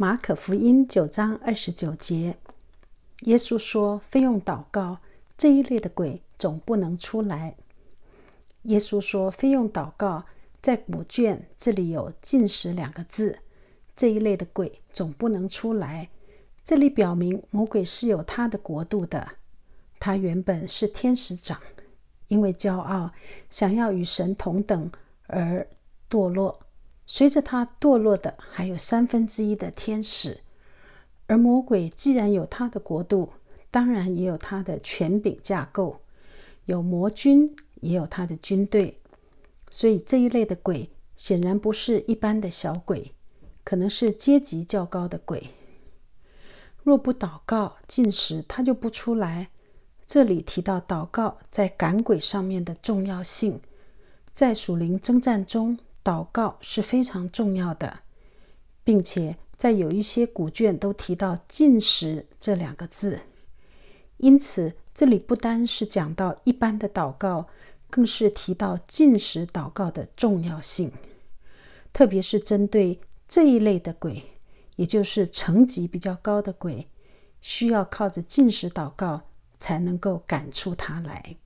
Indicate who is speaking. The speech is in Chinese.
Speaker 1: 马可福音九章二十九节，耶稣说：“非用祷告，这一类的鬼总不能出来。”耶稣说：“非用祷告。”在古卷这里有“进食”两个字，这一类的鬼总不能出来。这里表明魔鬼是有他的国度的，他原本是天使长，因为骄傲想要与神同等而堕落。随着他堕落的，还有三分之一的天使。而魔鬼既然有他的国度，当然也有他的权柄架构，有魔君，也有他的军队。所以这一类的鬼，显然不是一般的小鬼，可能是阶级较高的鬼。若不祷告、进食，他就不出来。这里提到祷告在赶鬼上面的重要性，在属灵征战中。祷告是非常重要的，并且在有一些古卷都提到“禁食”这两个字，因此这里不单是讲到一般的祷告，更是提到禁食祷告的重要性，特别是针对这一类的鬼，也就是层级比较高的鬼，需要靠着禁食祷告才能够赶出他来。